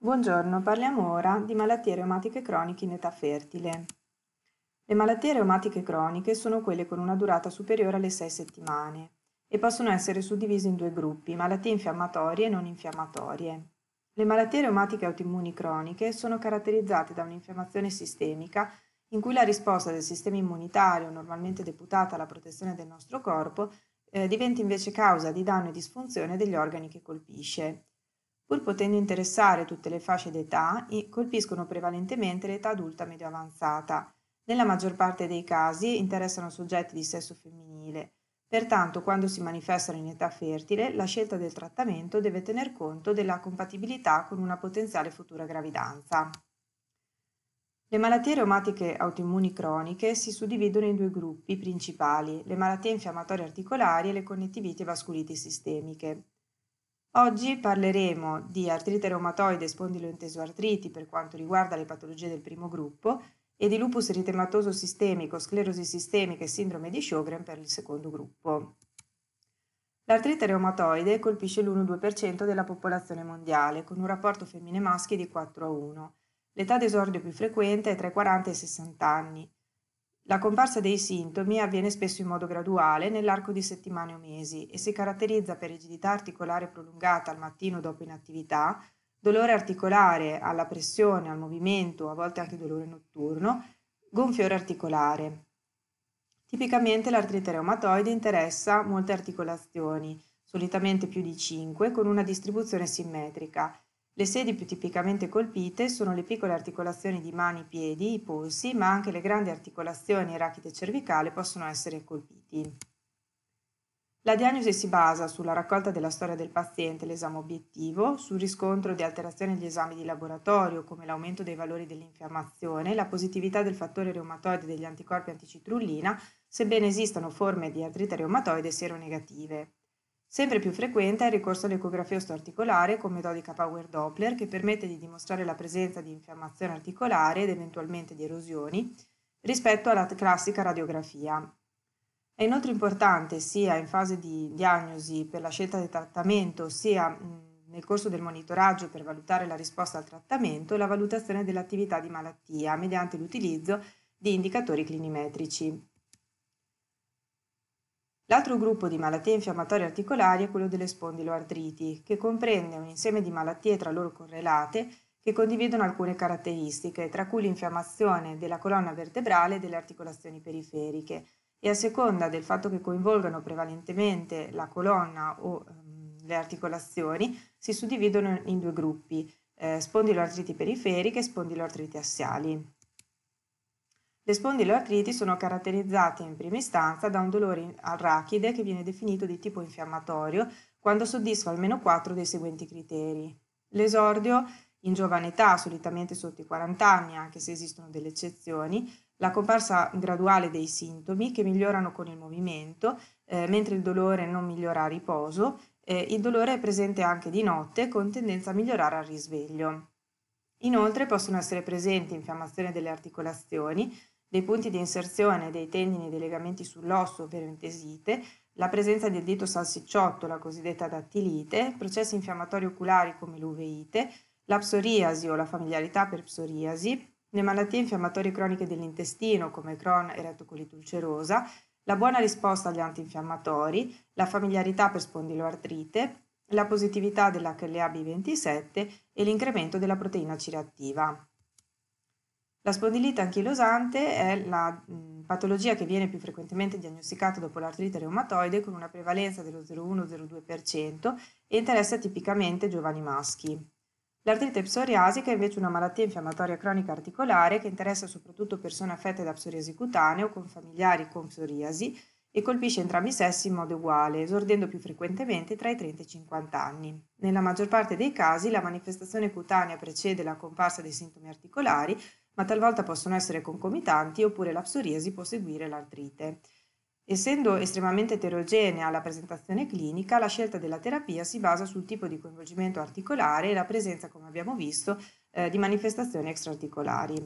Buongiorno, parliamo ora di malattie reumatiche croniche in età fertile. Le malattie reumatiche croniche sono quelle con una durata superiore alle 6 settimane e possono essere suddivise in due gruppi, malattie infiammatorie e non infiammatorie. Le malattie reumatiche autoimmuni croniche sono caratterizzate da un'infiammazione sistemica in cui la risposta del sistema immunitario, normalmente deputata alla protezione del nostro corpo, eh, diventa invece causa di danno e disfunzione degli organi che colpisce, pur potendo interessare tutte le fasce d'età, colpiscono prevalentemente l'età adulta medio avanzata. Nella maggior parte dei casi interessano soggetti di sesso femminile. Pertanto, quando si manifestano in età fertile, la scelta del trattamento deve tener conto della compatibilità con una potenziale futura gravidanza. Le malattie reumatiche autoimmuni croniche si suddividono in due gruppi principali, le malattie infiammatorie articolari e le connettiviti e vasculiti sistemiche. Oggi parleremo di artrite reumatoide e spondilointesoartriti per quanto riguarda le patologie del primo gruppo e di lupus eritematoso sistemico, sclerosi sistemica e sindrome di Sjogren per il secondo gruppo. L'artrite reumatoide colpisce l'1-2% della popolazione mondiale, con un rapporto femmine-maschi di 4 a 1. L'età d'esordio più frequente è tra i 40 e i 60 anni. La comparsa dei sintomi avviene spesso in modo graduale nell'arco di settimane o mesi e si caratterizza per rigidità articolare prolungata al mattino dopo inattività, dolore articolare alla pressione, al movimento, a volte anche dolore notturno, gonfiore articolare. Tipicamente l'artrite reumatoide interessa molte articolazioni, solitamente più di 5, con una distribuzione simmetrica le sedi più tipicamente colpite sono le piccole articolazioni di mani, piedi, i polsi, ma anche le grandi articolazioni e cervicale possono essere colpiti. La diagnosi si basa sulla raccolta della storia del paziente, l'esame obiettivo, sul riscontro di alterazioni agli esami di laboratorio come l'aumento dei valori dell'infiammazione, la positività del fattore reumatoide degli anticorpi anticitrullina, sebbene esistano forme di artrite reumatoide seronegative. Sempre più frequente è il ricorso all'ecografia osteoarticolare con metodica Power Doppler che permette di dimostrare la presenza di infiammazione articolare ed eventualmente di erosioni rispetto alla classica radiografia. È inoltre importante sia in fase di diagnosi per la scelta del trattamento sia nel corso del monitoraggio per valutare la risposta al trattamento la valutazione dell'attività di malattia mediante l'utilizzo di indicatori clinimetrici. L'altro gruppo di malattie infiammatorie articolari è quello delle spondiloartriti, che comprende un insieme di malattie tra loro correlate che condividono alcune caratteristiche, tra cui l'infiammazione della colonna vertebrale e delle articolazioni periferiche e a seconda del fatto che coinvolgano prevalentemente la colonna o um, le articolazioni, si suddividono in due gruppi, eh, spondiloartriti periferiche e spondiloartriti assiali. Le spondiloartriti sono caratterizzate in prima istanza da un dolore al rachide che viene definito di tipo infiammatorio quando soddisfa almeno quattro dei seguenti criteri. L'esordio in giovane età, solitamente sotto i 40 anni, anche se esistono delle eccezioni, la comparsa graduale dei sintomi che migliorano con il movimento, eh, mentre il dolore non migliora a riposo, eh, il dolore è presente anche di notte con tendenza a migliorare al risveglio. Inoltre possono essere presenti infiammazione delle articolazioni, dei punti di inserzione dei tendini e dei legamenti sull'osso, ovvero intesite, la presenza del dito salsicciotto, la cosiddetta dattilite, processi infiammatori oculari come l'uveite, la psoriasi o la familiarità per psoriasi, le malattie infiammatorie croniche dell'intestino come Crohn e retocolite ulcerosa, la buona risposta agli antinfiammatori, la familiarità per spondiloartrite, la positività dell'HLA B27 e l'incremento della proteina C reattiva. La spondilite anchilosante è la patologia che viene più frequentemente diagnosticata dopo l'artrite reumatoide con una prevalenza dello 0,1-0,2% e interessa tipicamente giovani maschi. L'artrite psoriasica è invece una malattia infiammatoria cronica articolare che interessa soprattutto persone affette da psoriasi cutanea o con familiari con psoriasi e colpisce entrambi i sessi in modo uguale, esordendo più frequentemente tra i 30 e i 50 anni. Nella maggior parte dei casi la manifestazione cutanea precede la comparsa dei sintomi articolari ma talvolta possono essere concomitanti oppure la psoriasi può seguire l'artrite. Essendo estremamente eterogenea la presentazione clinica, la scelta della terapia si basa sul tipo di coinvolgimento articolare e la presenza, come abbiamo visto, eh, di manifestazioni extraarticolari.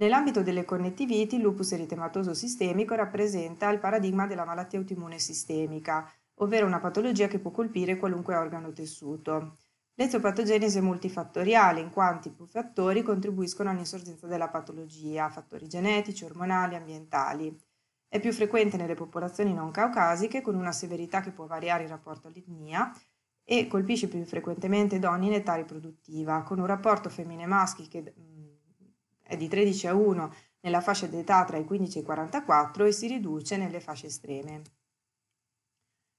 Nell'ambito delle connettiviti, il lupus eritematoso sistemico rappresenta il paradigma della malattia autoimmune sistemica, ovvero una patologia che può colpire qualunque organo o tessuto. L'etiopatogenesi è multifattoriale in quanto più fattori contribuiscono all'insorgenza della patologia, fattori genetici, ormonali, ambientali. È più frequente nelle popolazioni non caucasiche con una severità che può variare in rapporto all'etnia e colpisce più frequentemente donne in età riproduttiva, con un rapporto femmine-maschi che mm, è di 13 a 1 nella fascia d'età tra i 15 e i 44 e si riduce nelle fasce estreme.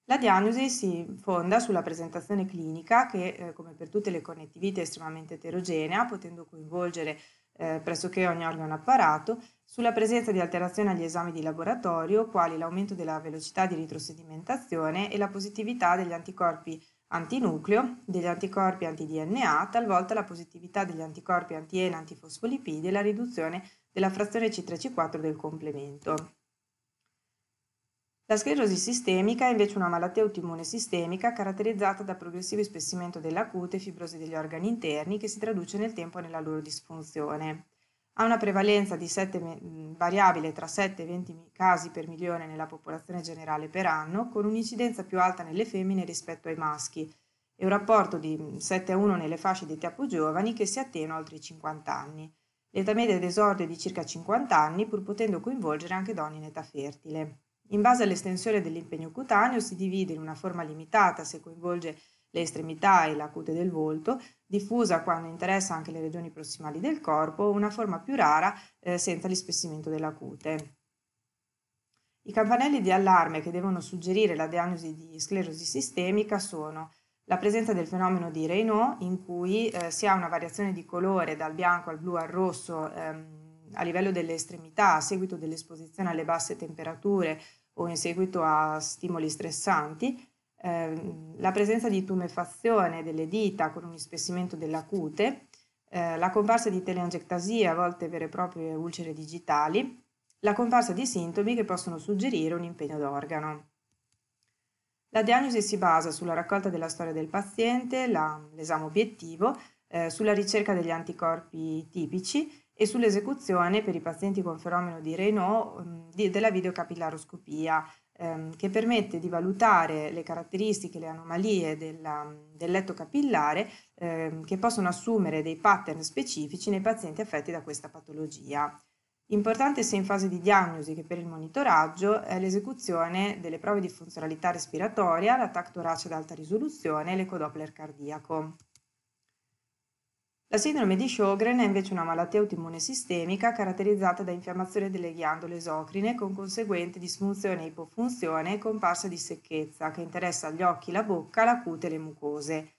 La diagnosi si fonda sulla presentazione clinica che, eh, come per tutte le connettivite, è estremamente eterogenea, potendo coinvolgere eh, pressoché ogni organo apparato, sulla presenza di alterazioni agli esami di laboratorio, quali l'aumento della velocità di ritrosedimentazione e la positività degli anticorpi antinucleo, degli anticorpi anti-DNA, talvolta la positività degli anticorpi anti-ENA antifosfolipidi e la riduzione della frazione C3C4 del complemento. La sclerosi sistemica è invece una malattia autoimmune sistemica caratterizzata da progressivo spessimento della cute e fibrosi degli organi interni che si traduce nel tempo nella loro disfunzione. Ha una prevalenza di 7, mm, variabile tra 7 e 20 casi per milione nella popolazione generale per anno, con un'incidenza più alta nelle femmine rispetto ai maschi e un rapporto di 7 mm, a 1 nelle fasce di età più giovani che si attenua oltre i 50 anni. L'età media d'esordio è di circa 50 anni, pur potendo coinvolgere anche donne in età fertile. In base all'estensione dell'impegno cutaneo si divide in una forma limitata se coinvolge le estremità e la cute del volto, diffusa quando interessa anche le regioni prossimali del corpo, una forma più rara eh, senza l'ispessimento della cute. I campanelli di allarme che devono suggerire la diagnosi di sclerosi sistemica sono la presenza del fenomeno di Raynaud, in cui eh, si ha una variazione di colore dal bianco al blu al rosso ehm, a livello delle estremità a seguito dell'esposizione alle basse temperature o in seguito a stimoli stressanti, eh, la presenza di tumefazione delle dita con un ispessimento della cute, eh, la comparsa di teleangiectasie, a volte vere e proprie ulcere digitali, la comparsa di sintomi che possono suggerire un impegno d'organo. La diagnosi si basa sulla raccolta della storia del paziente, l'esame obiettivo, eh, sulla ricerca degli anticorpi tipici e sull'esecuzione per i pazienti con fenomeno di Raynaud di, della videocapillaroscopia ehm, che permette di valutare le caratteristiche, le anomalie della, del letto capillare ehm, che possono assumere dei pattern specifici nei pazienti affetti da questa patologia. Importante sia in fase di diagnosi che per il monitoraggio è l'esecuzione delle prove di funzionalità respiratoria, l'attacco torace ad alta risoluzione e l'ecodoppler cardiaco. La sindrome di Sjogren è invece una malattia autoimmune sistemica caratterizzata da infiammazione delle ghiandole esocrine con conseguente disfunzione e ipofunzione e comparsa di secchezza che interessa gli occhi, la bocca, la cute e le mucose.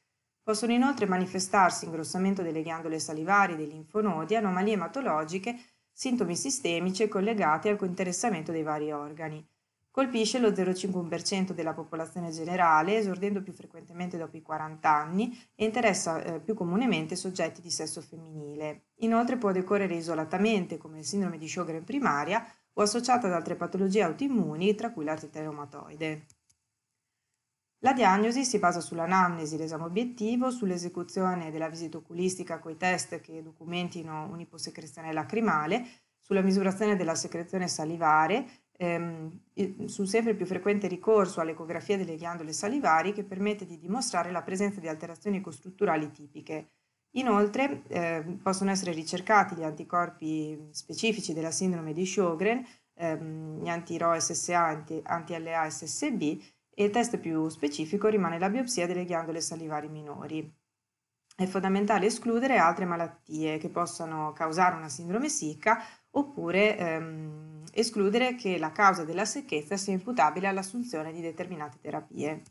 Possono inoltre manifestarsi ingrossamento delle ghiandole salivari, dei linfonodi, anomalie ematologiche, sintomi sistemici collegati al cointeressamento dei vari organi. Colpisce lo 0,5% della popolazione generale, esordendo più frequentemente dopo i 40 anni e interessa eh, più comunemente soggetti di sesso femminile. Inoltre può decorrere isolatamente, come il sindrome di Sjogren primaria, o associata ad altre patologie autoimmuni, tra cui l'artrite reumatoide. La diagnosi si basa sull'anamnesi, l'esame obiettivo, sull'esecuzione della visita oculistica con i test che documentino un'iposecrezione lacrimale, sulla misurazione della secrezione salivare Ehm, su un sempre più frequente ricorso all'ecografia delle ghiandole salivari che permette di dimostrare la presenza di alterazioni costrutturali tipiche. Inoltre eh, possono essere ricercati gli anticorpi specifici della sindrome di Sjogren, ehm, gli anti-RO SSA, anti- anti-LA SSB e il test più specifico rimane la biopsia delle ghiandole salivari minori. È fondamentale escludere altre malattie che possano causare una sindrome sicca oppure ehm, escludere che la causa della secchezza sia imputabile all'assunzione di determinate terapie.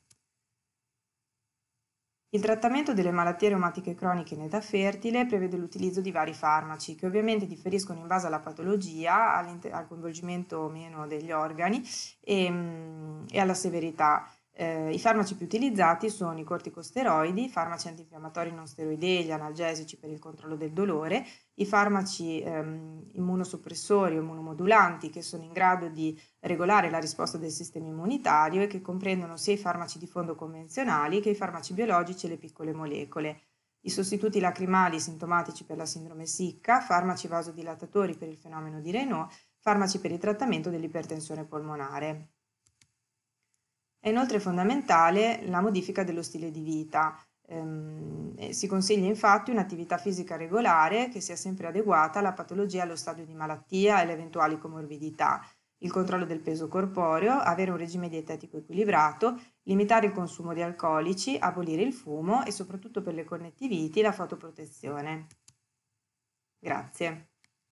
Il trattamento delle malattie reumatiche croniche in età fertile prevede l'utilizzo di vari farmaci, che ovviamente differiscono in base alla patologia, al coinvolgimento o meno degli organi e, ehm, e alla severità. Eh, I farmaci più utilizzati sono i corticosteroidi, i farmaci antinfiammatori non steroidei, gli analgesici per il controllo del dolore, i farmaci ehm, immunosoppressori o immunomodulanti che sono in grado di regolare la risposta del sistema immunitario e che comprendono sia i farmaci di fondo convenzionali che i farmaci biologici e le piccole molecole, i sostituti lacrimali sintomatici per la sindrome sicca, farmaci vasodilatatori per il fenomeno di Renault, farmaci per il trattamento dell'ipertensione polmonare. È inoltre fondamentale la modifica dello stile di vita. Ehm, si consiglia infatti un'attività fisica regolare che sia sempre adeguata alla patologia, allo stadio di malattia e alle eventuali comorbidità, il controllo del peso corporeo, avere un regime dietetico equilibrato, limitare il consumo di alcolici, abolire il fumo e soprattutto per le connettiviti la fotoprotezione. Grazie.